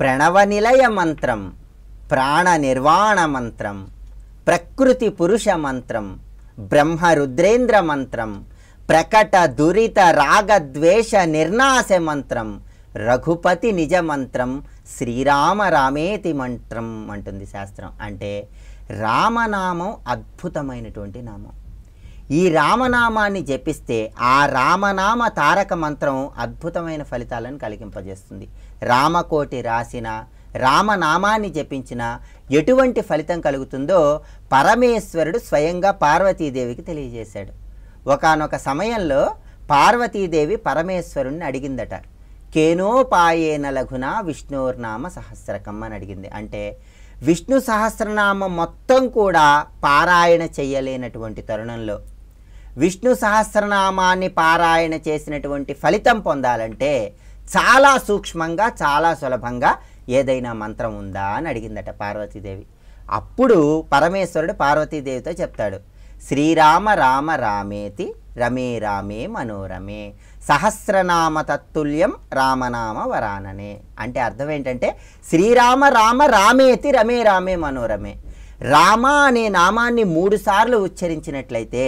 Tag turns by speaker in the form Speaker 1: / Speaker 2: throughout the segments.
Speaker 1: ప్రణవ నిలయ మంత్రం ప్రాణ నిర్వాణ మంత్రం ప్రకృతి పురుష మంత్రం బ్రహ్మ రుద్రేంద్ర మంత్రం ప్రకట దురిత రాగద్వేష నిర్నాశ మంత్రం రఘుపతి నిజ మంత్రం శ్రీరామ రామేతి మంత్రం అంటుంది శాస్త్రం అంటే రామనామం అద్భుతమైనటువంటి నామం ఈ రామనామాన్ని జపిస్తే ఆ రామనామ తారక మంత్రం అద్భుతమైన ఫలితాలను కలిగింపజేస్తుంది రామకోటి రాసిన రామనామాన్ని జపించిన ఎటువంటి ఫలితం కలుగుతుందో పరమేశ్వరుడు స్వయంగా పార్వతీదేవికి తెలియజేశాడు ఒకనొక సమయంలో పార్వతీదేవి పరమేశ్వరుణ్ణి అడిగిందట కేనోపాయేన లఘున విష్ణుర్నామ సహస్రకం అని అడిగింది అంటే విష్ణు సహస్రనామం మొత్తం కూడా పారాయణ చేయలేనటువంటి తరుణంలో విష్ణు సహస్రనామాన్ని పారాయణ చేసినటువంటి ఫలితం పొందాలంటే చాలా సూక్ష్మంగా చాలా సులభంగా ఏదైనా మంత్రం ఉందా అని అడిగిందట పార్వతీదేవి అప్పుడు పరమేశ్వరుడు పార్వతీదేవితో చెప్తాడు శ్రీరామ రామ రామేతి రమే రామే మనోరమే సహస్రనామ తత్తుల్యం రామనామ వరాననే అంటే అర్థం ఏంటంటే శ్రీరామ రామ రామేతి రమే రామే మనోరమే రామ అనే నామాన్ని మూడుసార్లు ఉచ్చరించినట్లయితే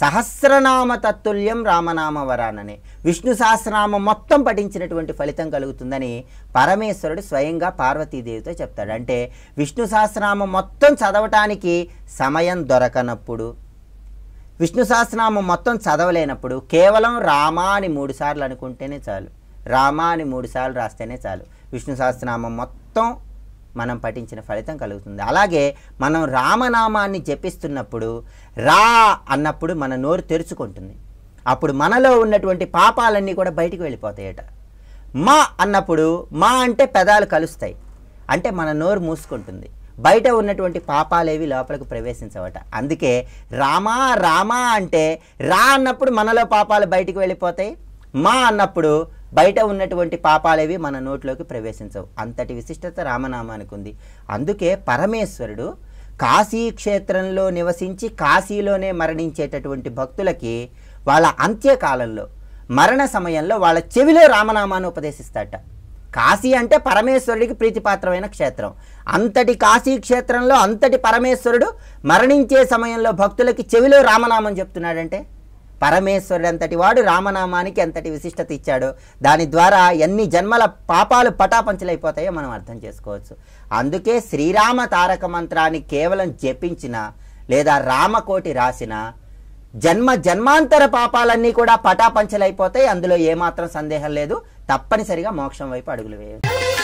Speaker 1: సహస్రనామ తత్తుల్యం రామనామ వరాననే విష్ణు సహస్రనామం మొత్తం పఠించినటువంటి ఫలితం కలుగుతుందని పరమేశ్వరుడు స్వయంగా పార్వతీదేవితో చెప్తాడు అంటే విష్ణు సహస్రనామం మొత్తం చదవటానికి సమయం దొరకనప్పుడు విష్ణు సహస్రనామం మొత్తం చదవలేనప్పుడు కేవలం రామా అని మూడుసార్లు అనుకుంటేనే చాలు రామా అని మూడుసార్లు రాస్తేనే చాలు విష్ణు సహస్రనామం మొత్తం మనం పఠించిన ఫలితం కలుగుతుంది అలాగే మనం రామనామాన్ని జపిస్తున్నప్పుడు రా అన్నప్పుడు మన నోరు తెరుచుకుంటుంది అప్పుడు మనలో ఉన్నటువంటి పాపాలన్నీ కూడా బయటికి వెళ్ళిపోతాయట మా అన్నప్పుడు మా అంటే పెదాలు కలుస్తాయి అంటే మన నోరు మూసుకుంటుంది బయట ఉన్నటువంటి పాపాలేవి లోపలికి ప్రవేశించవట అందుకే రామా రామా అంటే రా అన్నప్పుడు మనలో పాపాలు బయటికి వెళ్ళిపోతాయి మా అన్నప్పుడు బయట ఉన్నటువంటి పాపాలేవి మన నోట్లోకి ప్రవేశించవు అంతటి విశిష్టత రామనామానికి ఉంది అందుకే పరమేశ్వరుడు కాశీ క్షేత్రంలో నివసించి కాశీలోనే మరణించేటటువంటి భక్తులకి వాళ్ళ అంత్యకాలంలో మరణ సమయంలో వాళ్ళ చెవిలో రామనామాన్ని ఉపదేశిస్తాట కాశీ అంటే పరమేశ్వరుడికి ప్రీతిపాత్రమైన క్షేత్రం అంతటి కాశీ క్షేత్రంలో అంతటి పరమేశ్వరుడు మరణించే సమయంలో భక్తులకి చెవిలో రామనామం చెప్తున్నాడంటే పరమేశ్వరుడు అంతటి వాడు రామనామానికి ఎంతటి విశిష్టత ఇచ్చాడో దాని ద్వారా ఎన్ని జన్మల పాపాలు పటాపంచలైపోతాయో మనం అర్థం చేసుకోవచ్చు అందుకే శ్రీరామ తారక మంత్రాన్ని కేవలం జపించిన లేదా రామకోటి రాసిన జన్మ జన్మాంతర పాపాలన్నీ కూడా పటాపంచలైపోతాయి అందులో ఏమాత్రం సందేహం లేదు తప్పనిసరిగా మోక్షం వైపు అడుగులు వేయాలి